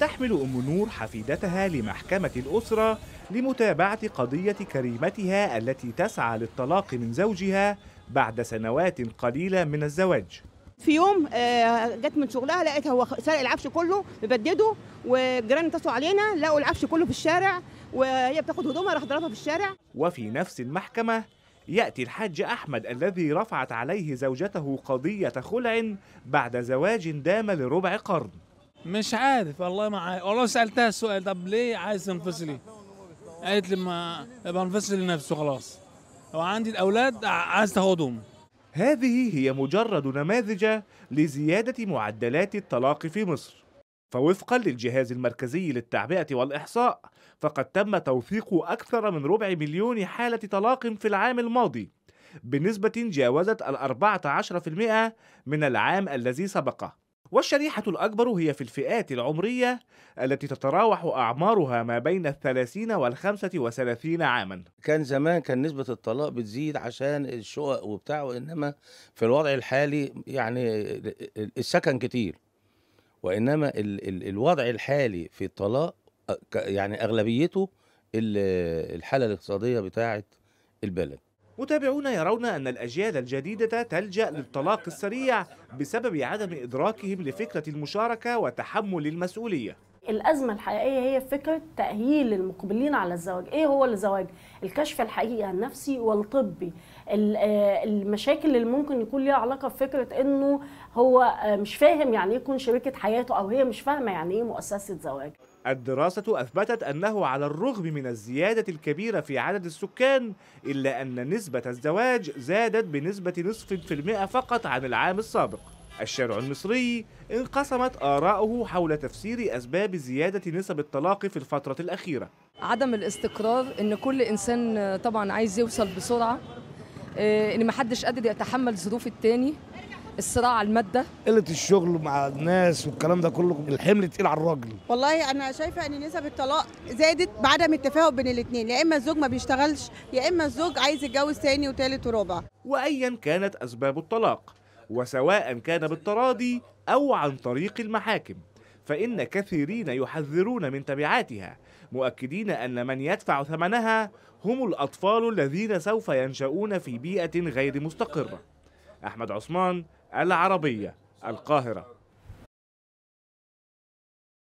تحمل أم نور حفيدتها لمحكمة الأسرة لمتابعة قضية كريمتها التي تسعى للطلاق من زوجها بعد سنوات قليلة من الزواج في يوم آه، جت من شغلها لقيت هو سرق العفش كله مبدده والجيران اتصلوا علينا لقوا العفش كله في الشارع وهي بتاخد هدومها راح ضربها في الشارع وفي نفس المحكمة يأتي الحاج أحمد الذي رفعت عليه زوجته قضية خلع بعد زواج دام لربع قرن مش عارف والله ما عارف والله سالتها السؤال طب ليه عايز تنفصلي قالت لي ما بنفصل لنفسه خلاص وعندي الاولاد عايز تاخدهم هذه هي مجرد نماذج لزياده معدلات الطلاق في مصر فوفقا للجهاز المركزي للتعبئه والاحصاء فقد تم توثيق اكثر من ربع مليون حاله طلاق في العام الماضي بنسبه جاوزت ال 14% من العام الذي سبقه والشريحة الأكبر هي في الفئات العمرية التي تتراوح أعمارها ما بين الثلاثين والخمسة وثلاثين عاما كان زمان كان نسبة الطلاق بتزيد عشان الشقق وبتاع وإنما في الوضع الحالي يعني السكن كتير وإنما ال ال الوضع الحالي في الطلاق يعني أغلبيته الحالة الاقتصادية بتاعة البلد متابعون يرون أن الأجيال الجديدة تلجأ للطلاق السريع بسبب عدم إدراكهم لفكرة المشاركة وتحمل المسؤولية الأزمة الحقيقية هي فكرة تأهيل المقبلين على الزواج إيه هو الزواج؟ الكشف الحقيقي النفسي والطبي آه، المشاكل اللي ممكن يكون ليها علاقة بفكرة إنه هو آه، مش فاهم يعني إيه يكون شريكة حياته أو هي مش فاهمة يعني إيه مؤسسة زواج الدراسة أثبتت أنه على الرغم من الزيادة الكبيرة في عدد السكان إلا أن نسبة الزواج زادت بنسبة نصف في المئة فقط عن العام السابق الشارع المصري انقسمت آراؤه حول تفسير أسباب زيادة نسب الطلاق في الفترة الأخيرة عدم الاستقرار إن كل إنسان آه، طبعا عايز يوصل بسرعة آه، إن محدش قادر يتحمل ظروف التاني الصراع على الماده قله الشغل مع الناس والكلام ده كله الحمل تقيل على الراجل والله انا شايفه ان نسب الطلاق زادت بعدم التفاهم بين الاثنين يا اما الزوج ما بيشتغلش يا اما الزوج عايز يتجوز ثاني وثالث ورابع وايا كانت اسباب الطلاق وسواء كان بالتراضي او عن طريق المحاكم فان كثيرين يحذرون من تبعاتها مؤكدين ان من يدفع ثمنها هم الاطفال الذين سوف ينشؤون في بيئه غير مستقره أحمد عثمان العربية القاهرة